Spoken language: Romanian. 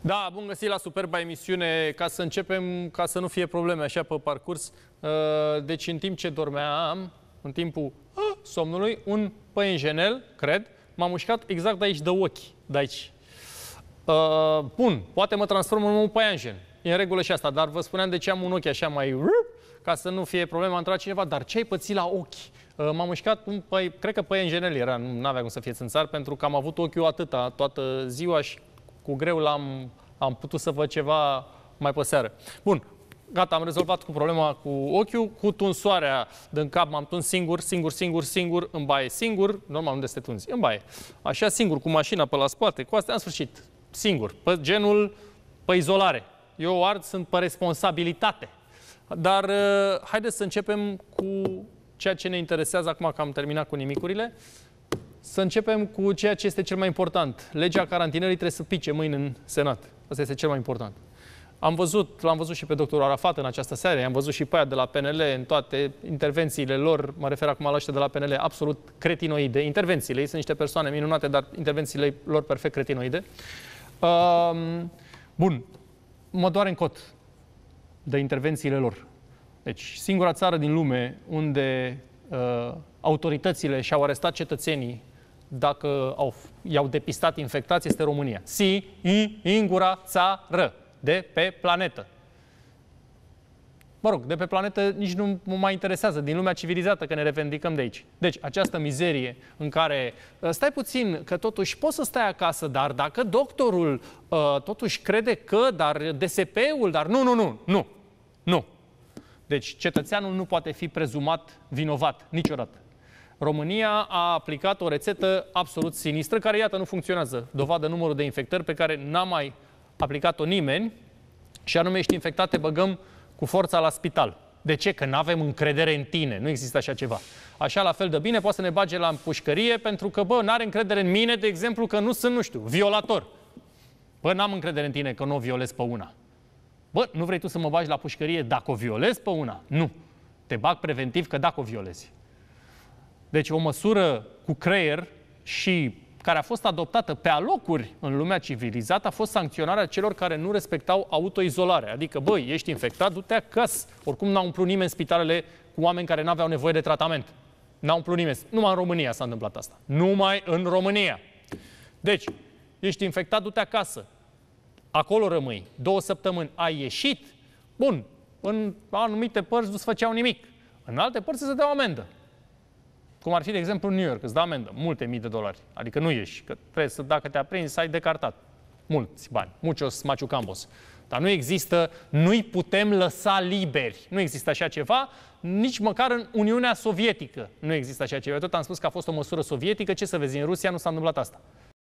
Da, bun găsit la superba emisiune. Ca să începem, ca să nu fie probleme așa pe parcurs. Uh, deci în timp ce dormeam, în timpul somnului, un păinjenel, cred, m-a mușcat exact de aici, de ochi, de aici. Uh, bun, poate mă transform în un păianjen. E în regulă și asta, dar vă spuneam de ce am un ochi așa mai... Ca să nu fie problema, a întrebat cineva, dar ce ai pățit la ochi? Uh, M-am mușcat, păi, cred că păianjenel era, nu avea cum să fie țânțar, pentru că am avut ochiul atâta toată ziua și cu greu l-am am putut să văd ceva mai pe seară. Bun, gata, am rezolvat cu problema cu ochiul, cu tunsoarea din cap m-am tuns singur, singur, singur, singur, în baie, singur, normal unde este tunzi, în baie. Așa singur, cu mașina pe la spate, cu asta, în sfârșit, singur, pe genul, pe izolare. Eu ard sunt pe responsabilitate. Dar uh, haideți să începem cu ceea ce ne interesează acum că am terminat cu nimicurile. Să începem cu ceea ce este cel mai important. Legea carantinării trebuie să pice mâine în Senat. Asta este cel mai important. Am văzut, l-am văzut și pe doctorul Arafat în această seară, am văzut și pe aia de la PNL în toate intervențiile lor, mă refer acum la ăștia de la PNL, absolut cretinoide. Intervențiile, ei sunt niște persoane minunate, dar intervențiile lor perfect cretinoide. Um, bun, mă doare în cot de intervențiile lor. Deci, singura țară din lume unde uh, autoritățile și-au arestat cetățenii dacă au, i-au depistat infectați este România. Si, singura țară de pe planetă. Mă rog, de pe planetă nici nu mă mai interesează, din lumea civilizată, că ne revendicăm de aici. Deci, această mizerie în care ă, stai puțin, că totuși poți să stai acasă, dar dacă doctorul uh, totuși crede că, dar DSP-ul, dar nu, nu, nu, nu, nu. Deci, cetățeanul nu poate fi prezumat vinovat niciodată. România a aplicat o rețetă absolut sinistră, care, iată, nu funcționează. Dovadă numărul de infectări pe care n-a mai aplicat-o nimeni, și anume ești infectat, te băgăm cu forța la spital. De ce? Că nu avem încredere în tine. Nu există așa ceva. Așa, la fel de bine, poate să ne bage la pușcărie pentru că, bă, nu are încredere în mine, de exemplu, că nu sunt, nu știu, violator. Bă, n-am încredere în tine că nu o violez pe una. Bă, nu vrei tu să mă bagi la pușcărie dacă o violezi pe una? Nu. Te bag preventiv că dacă o violezi. Deci o măsură cu creier și care a fost adoptată pe alocuri în lumea civilizată a fost sancționarea celor care nu respectau autoizolarea. Adică, băi, ești infectat, du-te acasă. Oricum n au umplut nimeni spitalele cu oameni care n-aveau nevoie de tratament. n au umplut nimeni. Numai în România s-a întâmplat asta. Numai în România. Deci, ești infectat, du-te acasă. Acolo rămâi. Două săptămâni ai ieșit. Bun, în anumite părți nu se făceau nimic. În alte părți se dădeau amendă. Cum ar fi, de exemplu, New York, îți dă amendă, multe mii de dolari. Adică nu ieși, că trebuie să, dacă te aprinzi, să ai decartat. Mulți bani, maciu maciucambos. Dar nu există, nu-i putem lăsa liberi. Nu există așa ceva, nici măcar în Uniunea Sovietică nu există așa ceva. Tot am spus că a fost o măsură sovietică, ce să vezi, în Rusia nu s-a întâmplat asta.